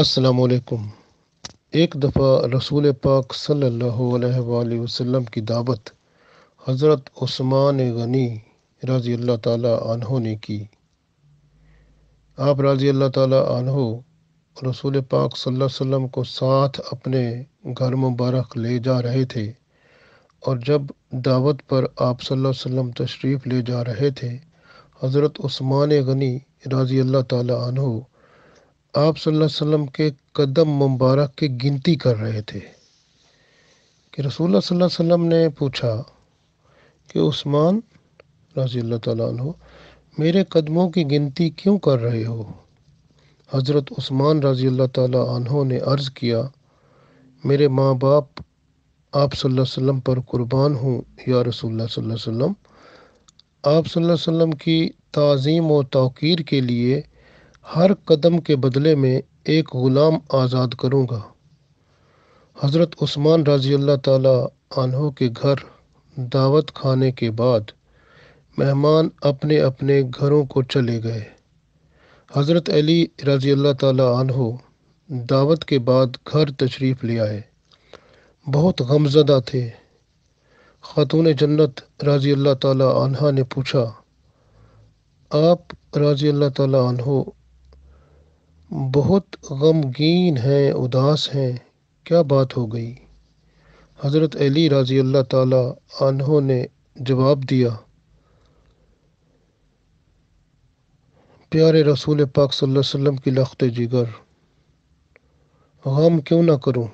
असलकुम एक दफ़ा रसूल पाक सल्लल्लाहु वसम की दावत हज़रत उस्मान गनी रज़ी अल्लाह ताली ने की आप रज़ी अल्लाह ताली रसूल पाक वसल्लम को साथ अपने घर मुबारक ले जा रहे थे और जब दावत पर आप वसल्लम तशरीफ़ ले जा रहे थे हज़रत उस्मान गनी रज़ी अल्लाह ताली आप वसल्लम के कदम मुबारक की गिनती कर रहे थे कि रसूल वसल्लम ने पूछा कि उस्मान रजी अल्लाह तु मेरे कदमों की गिनती क्यों कर रहे हो हज़रत उस्मान रजी अल्लाह तु ने अर्ज़ किया मेरे माँ बाप आप वसल्लम पर कुर्बान हूँ या रसूल वसल्लम आप वसल्लम की तज़ीम और तौकीर के लिए हर कदम के बदले में एक ग़ुलाम आज़ाद करूँगा हज़रत उस्मान रजी अल्लाह तहों के घर दावत खाने के बाद मेहमान अपने अपने घरों को चले गए हज़रत अली रजी अल्लाह तहों दावत के बाद घर तशरीफ़ ले आए बहुत गमजदा थे ख़ातून जन्नत रजी अल्लाह तहों ने पूछा आप रजी अल्लाह तहों बहुत गमगीन हैं उदास हैं क्या बात हो गई हज़रत अली रज़ी अल्लाह तहों ने जवाब दिया प्यारे रसूल पाक सल्लल्लाहु अलैहि वसल्लम की लखत जिगर गम क्यों ना करूं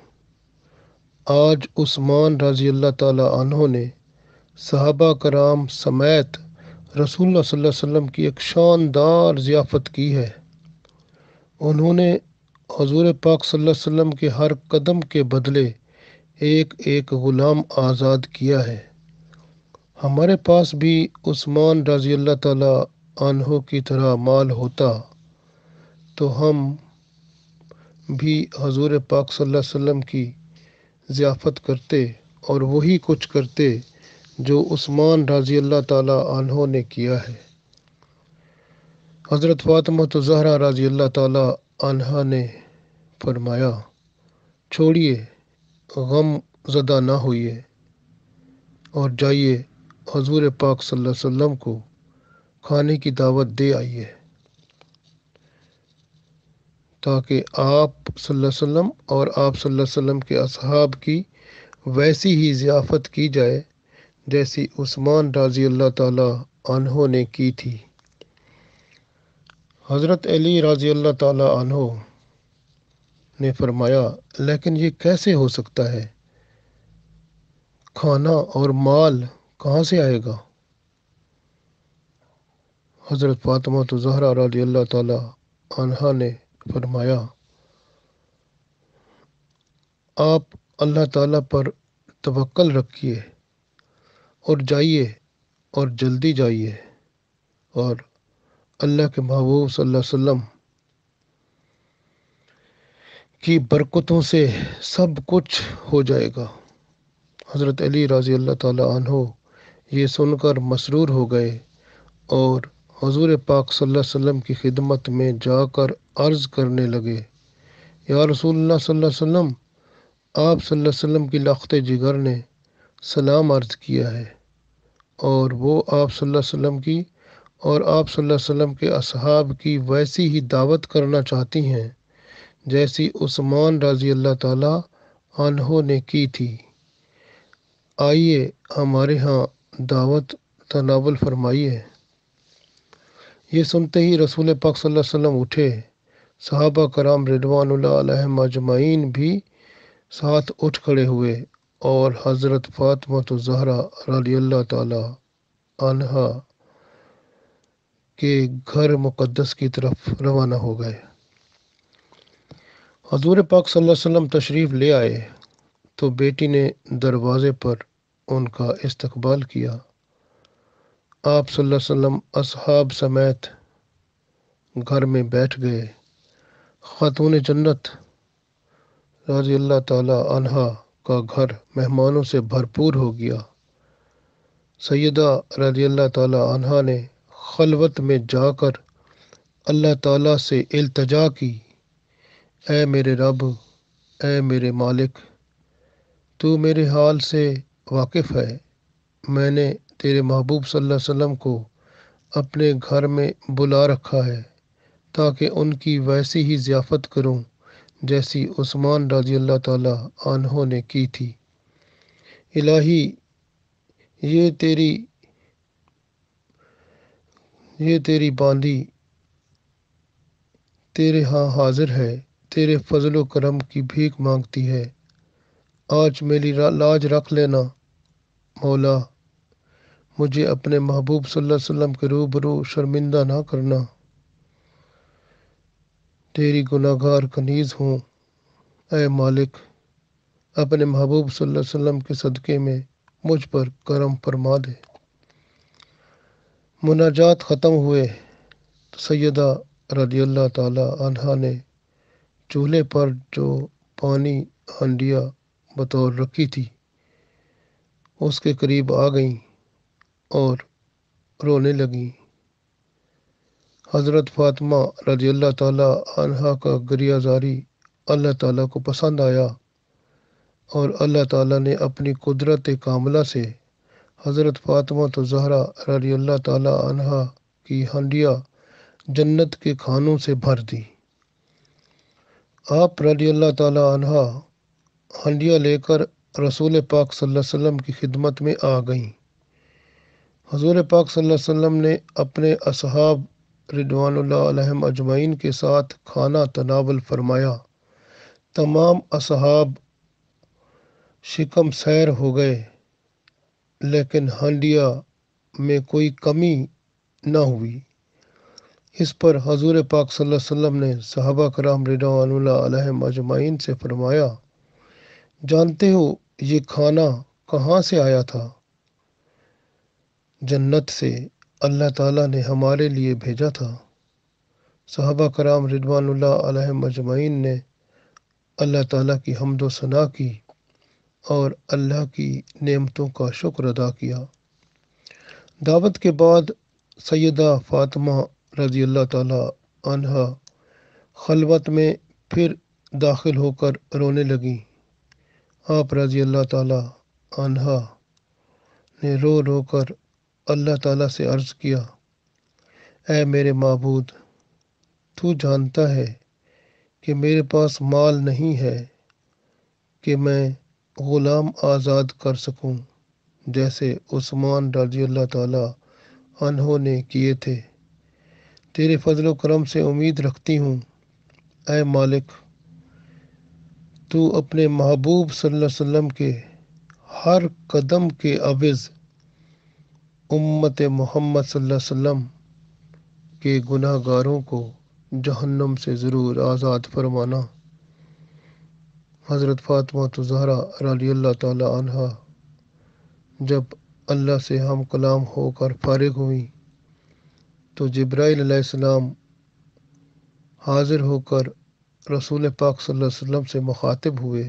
आज उस्मान रज़ी अल्लाह तहों ने सहाबा कराम समेत रसूल सल्लल्लाहु अलैहि वसल्लम की एक शानदार ज़ियाफ़त की है उन्होंने हजूर पाक वसल्लम के हर कदम के बदले एक एक ग़ुलाम आज़ाद किया है हमारे पास भी उस्मान रजी अल्लाह तहों की तरह माल होता तो हम भी हजूर पाक वसल्लम की ज़ियाफ़त करते और वही कुछ करते जो उस्मान रजी अल्लाह तहों ने किया है हज़रत फातम तो जहरा रज़ी अल्लाह तहा ने फरमाया छोड़िए गम ज़दा ना होइए और जाइए हजूर पाक सल्लल्लाहु को खाने की दावत दे आइए ताकि आप सल्लल्लाहु और आप सल्लल्लाहु के असहाब की वैसी ही ज़ियाफ़त की जाए जैसी उस्मान रज़ी अल्लाह तला ने की थी हज़रत अली रज़ी अल्लाह तु ने फरमाया लेकिन ये कैसे हो सकता है खाना और माल कहाँ से आएगा हज़रत फातमा तो जहरा रज़ी अल्लाह तहा ने फरमाया आप अल्लाह ताला पर तवक्ल रखिए और जाइए और जल्दी जाइए और अल्लाह के महबूब वसल्लम की बरकतों से सब कुछ हो जाएगा हज़रत अली रज़ी अल्लाह तहो ये सुनकर मसरूर हो गए और हजूर पाक सल्लम की खिदमत में जाकर अर्ज़ करने लगे या रसूल सल्लम आप सल्लम की लाखत जिगर ने सलाम अर्ज़ किया है और वो आप सल्लल्लाहु अलैहि वसल्लम की और आप सल्लल्लाहु अलैहि वसल्लम के असहाब की वैसी ही दावत करना चाहती हैं जैसी उस्मान रजी अल्लाह ताला अनहो ने की थी आइए हमारे यहाँ दावत तनावल फरमाइए ये सुनते ही रसूल पाक सल्लल्लाहु अलैहि वसल्लम उठे साहबा कराम रिडवान अजमाइन भी साथ उठ खड़े हुए और हज़रत फ़ातमत तो जहरा रली अल्लाह तह के घर मुक़दस की तरफ रवाना हो गए हजूर पाक वसल्लम तशरीफ़ ले आए तो बेटी ने दरवाज़े पर उनका इस्तकबाल किया आप वसल्लम अब समेत घर में बैठ गए ख़ातून जन्नत रजी अल्लाह तहा का घर मेहमानों से भरपूर हो गया सैदा रजी अल्लाह तहा ने खलवत में जाकर अल्लाह ताला से इल्तजा की ए मेरे रब ए मेरे मालिक तू मेरे हाल से वाकिफ़ है मैंने तेरे महबूब सल्लल्लाहु अलैहि वसल्लम को अपने घर में बुला रखा है ताकि उनकी वैसी ही ज़ियाफ़त करूं जैसी उस्मान रजी अल्लाह ताला ने की थी इलाही ये तेरी ये तेरी बांदी तेरे हाँ हाजिर है तेरे फजलो करम की भीख मांगती है आज मेरी लाज रख लेना मौला मुझे अपने महबूब वसल्लम के रूबरू शर्मिंदा ना करना तेरी गुनागार कनीज हूँ ए मालिक अपने महबूब वसल्लम के सदक़े में मुझ पर करम फरमा दे मुनाजात ख़त्म हुए तो सैदा रदी तहा ने चूल्हे पर जो पानी हंडिया बतौर रखी थी उसके करीब आ गईं और रोने लगी हज़रत फातिमा रजी अल्लाह तहा का गरियाजारी अल्लाह ताला को पसंद आया और अल्लाह ताला ने अपनी कुदरत कामला से हज़रत फातमा तो जहरा रली तह की हंडिया जन्नत के खानों से भर दी आप रली तहा हंडिया लेकर रसूल पाक वसल्लम की खिदमत में आ गईं हजूर पाक वसल्लम ने अपने असहाब रिदवान अजमाइन के साथ खाना तनावल फरमाया तमाम असहाब शिकम सैर हो गए लेकिन हांडिया में कोई कमी न हुई इस पर हजूर पाक वसल्लम ने सहाबा कराम रिदान अजमाइन से फरमाया जानते हो ये खाना कहाँ से आया था जन्नत से अल्लाह ताला ने हमारे लिए भेजा था सहाबा कराम रिदवान मजमाइन ने अल्लाह ताला की हमदोसना की और अल्लाह की नेमतों का शुक्र अदा किया दावत के बाद सैदा फातमा रजी अल्लाह तहा खलवत में फिर दाखिल होकर रोने लगी आप रजी अल्लाह तहा ने रो रो कर अल्लाह ताला से अर्ज़ किया ए मेरे मबूद तू जानता है कि मेरे पास माल नहीं है कि मैं ग़ुलाम आज़ाद कर सकूं जैसे उस्मान रजी अल्लाह तहों ने किए थे तेरे फजल करम से उम्मीद रखती हूँ ए मालिक तू अपने महबूब वसल्लम के हर कदम के अविज़ उम्मत मोहम्मद वसल्लम के गुनाहगारों को जहन्नम से ज़रूर आज़ाद फरमाना हज़रत तो जहरा रली तहा जब अल्लाह से हम कलाम होकर फारग हुई तो जब्राईसम हाजिर होकर रसूल पाक सल्लम से मुखातब हुए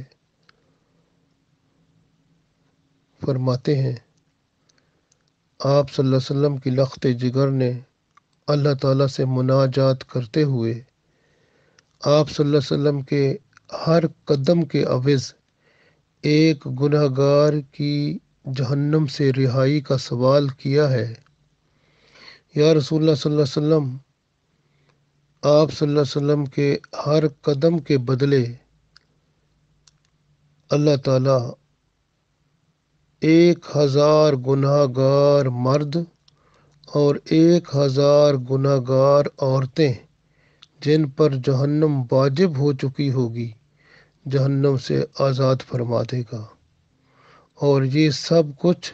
फरमाते हैं आप सल्लम की लखत जिगर ने अल्लाह ताला से मुनाजात करते हुए आप वसल्लम के हर कदम के अवज़ एक गुनहगार की जहन्नम से रिहाई का सवाल किया है या रसूल सल्लम आप सल्लम के हर कदम के बदले अल्लाह ताला एक हज़ार गुनागार मर्द और एक हज़ार गुनागार औरतें जिन पर जहन्नम वाजिब हो चुकी होगी जहन्नम से आज़ाद फरमा देगा और ये सब कुछ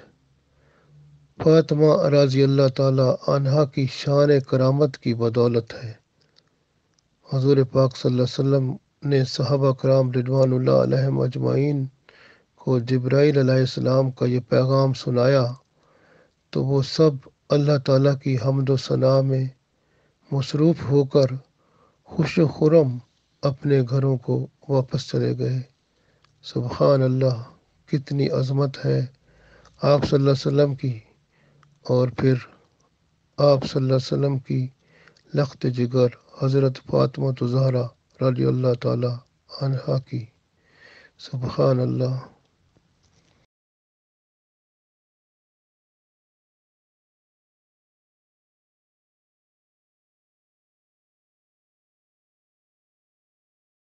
फातमा राजी अल्लाह ताला की शान करामत की बदौलत है हजूर पाक वसल्लम ने सहाबा कराम रिडवान अजमाइन को जब्राईसम का ये पैगाम सुनाया तो वो सब अल्लाह ताला की हमदोसना सना में मसरूफ़ होकर खुश खुरम अपने घरों को वापस चले गए सुबहान अल्लाह कितनी अजमत है आप वसल्लम की और फिर आप वसल्लम की लख्त जिगर हज़रत फ़ातमा जहरा रली अल्लाह ताली की सुबहान अल्लाह